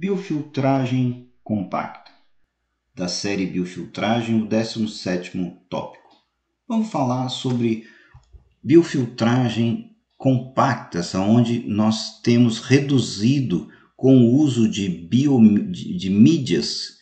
Biofiltragem compacta. Da série Biofiltragem, o 17º tópico. Vamos falar sobre biofiltragem compacta, onde nós temos reduzido com o uso de, bio, de, de mídias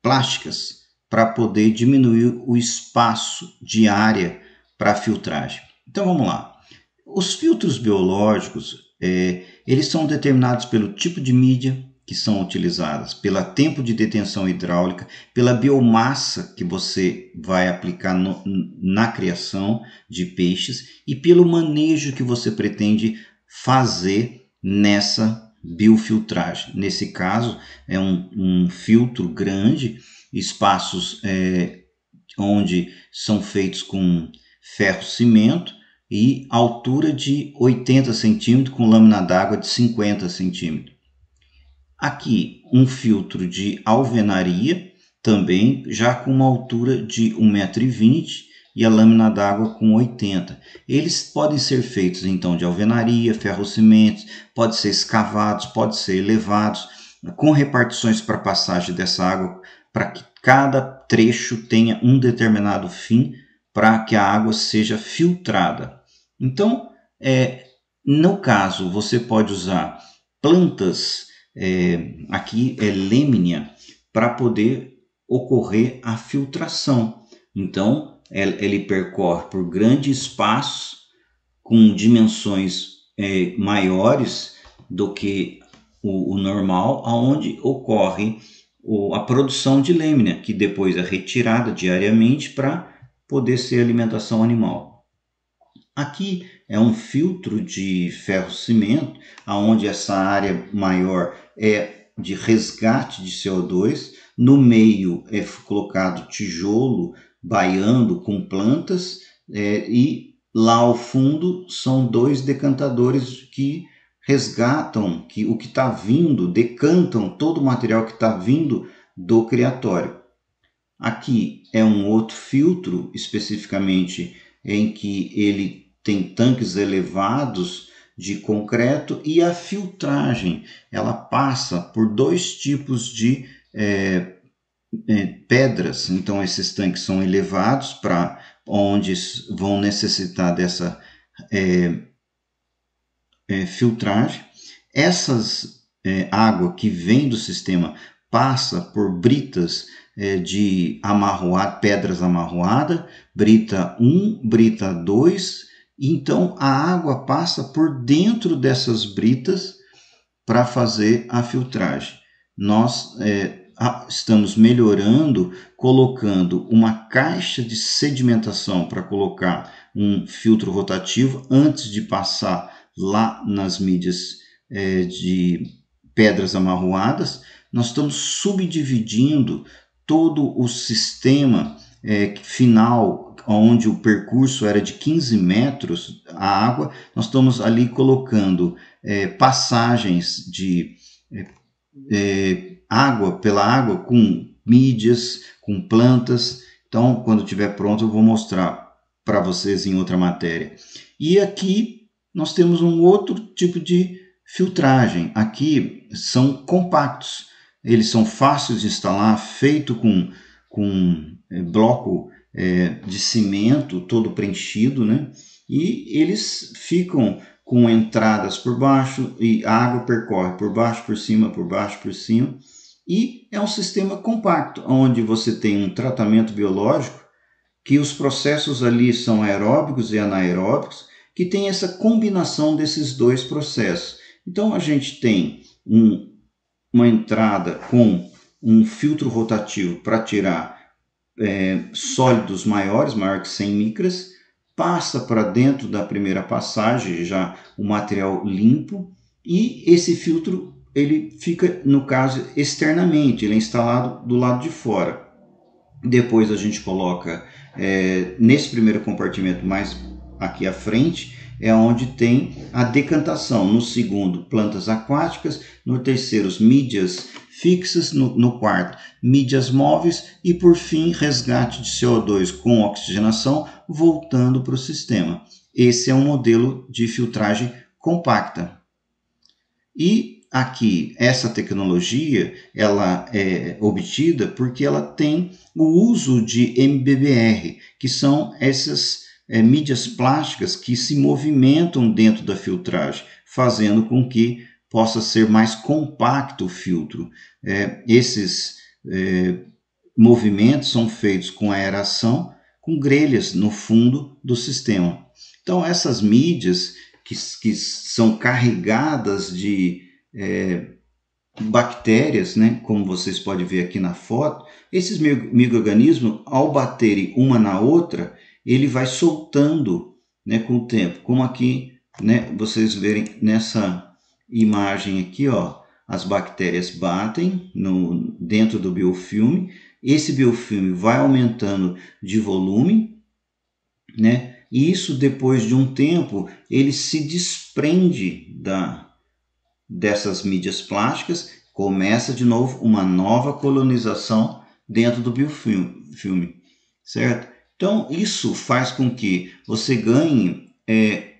plásticas para poder diminuir o espaço de área para filtragem. Então vamos lá. Os filtros biológicos, é, eles são determinados pelo tipo de mídia, que são utilizadas, pelo tempo de detenção hidráulica, pela biomassa que você vai aplicar no, na criação de peixes e pelo manejo que você pretende fazer nessa biofiltragem. Nesse caso, é um, um filtro grande, espaços é, onde são feitos com ferro-cimento e altura de 80 centímetros com lâmina d'água de 50 centímetros. Aqui um filtro de alvenaria, também já com uma altura de 1,20m e a lâmina d'água com 80. Eles podem ser feitos então de alvenaria, cimento pode ser escavados, pode ser elevados, com repartições para passagem dessa água, para que cada trecho tenha um determinado fim para que a água seja filtrada. Então, é, no caso, você pode usar plantas é, aqui é lêmina, para poder ocorrer a filtração. Então, ele percorre por grandes espaços com dimensões é, maiores do que o, o, normal, aonde ocorre o, a produção de lêmnia, que depois é retirada diariamente para poder ser alimentação animal. Aqui é um filtro de ferro-cimento, aonde essa área maior é de resgate de CO2, no meio é colocado tijolo baiando com plantas é, e lá ao fundo são dois decantadores que resgatam que o que está vindo, decantam todo o material que está vindo do criatório. Aqui é um outro filtro especificamente em que ele tem tanques elevados de concreto e a filtragem ela passa por dois tipos de é, é, pedras. Então esses tanques são elevados para onde vão necessitar dessa é, é filtragem. Essas é, água que vem do sistema passa por britas é, de amarroar, pedras amarroadas, brita 1, brita 2 então a água passa por dentro dessas britas para fazer a filtragem. Nós é, estamos melhorando, colocando uma caixa de sedimentação para colocar um filtro rotativo antes de passar lá nas mídias é, de pedras amarroadas. Nós estamos subdividindo todo o sistema é, final onde o percurso era de 15 metros a água, nós estamos ali colocando é, passagens de é, é água pela água com mídias, com plantas. Então, quando estiver pronto, eu vou mostrar para vocês em outra matéria. E aqui nós temos um outro tipo de filtragem. Aqui são compactos. Eles são fáceis de instalar, feito com, com é, bloco é, de cimento todo preenchido, né? E eles ficam com entradas por baixo e a água percorre por baixo, por cima, por baixo, por cima. E é um sistema compacto, onde você tem um tratamento biológico, que os processos ali são aeróbicos e anaeróbicos, que tem essa combinação desses dois processos. Então a gente tem um, uma entrada com um filtro rotativo para tirar é, sólidos maiores, maior que 100 micras, passa para dentro da primeira passagem já o material limpo e esse filtro ele fica, no caso, externamente, ele é instalado do lado de fora. Depois a gente coloca é, nesse primeiro compartimento mais aqui à frente, é onde tem a decantação. No segundo, plantas aquáticas. No terceiro, mídias fixas. No, no, quarto, mídias móveis. E por fim, resgate de CO2 com oxigenação voltando para o sistema. Esse é um modelo de filtragem compacta. E aqui, essa tecnologia, ela é obtida porque ela tem o uso de MBBR, que são essas é, mídias plásticas que se movimentam dentro da filtragem, fazendo com que possa ser mais compacto o filtro. É, esses é, movimentos são feitos com aeração, com grelhas no fundo do sistema. Então, essas mídias que, que são carregadas de é, bactérias, né, como vocês podem ver aqui na foto, esses micro-organismos, ao baterem uma na outra, ele vai soltando né, com o tempo. Como aqui, né, vocês verem nessa imagem aqui, ó, as bactérias batem no, dentro do biofilme, esse biofilme vai aumentando de volume, né? E isso depois de um tempo ele se desprende da dessas mídias plásticas, começa de novo uma nova colonização dentro do biofilme, filme, certo? Então, isso faz com que você ganhe é,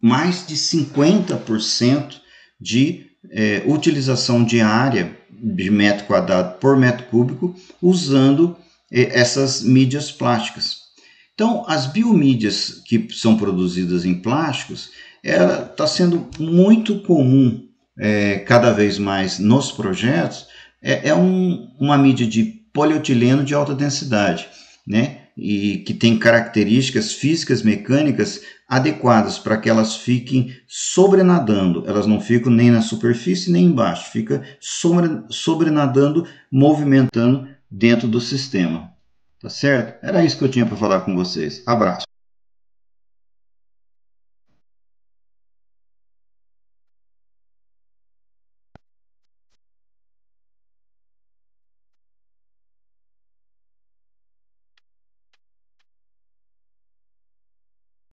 mais de 50% de é, utilização diária de metro quadrado por metro cúbico usando é, essas mídias plásticas. Então, as biomídias que são produzidas em plásticos, está sendo muito comum é, cada vez mais nos projetos. É, é um, uma mídia de polietileno de alta densidade, né? e que tem características físicas, mecânicas adequadas para que elas fiquem sobrenadando. Elas não ficam nem na superfície nem embaixo, fica sobrenadando, movimentando dentro do sistema. Tá certo? Era isso que eu tinha para falar com vocês. Abraço.